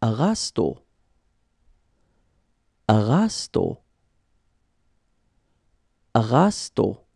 agosto, agosto, agosto.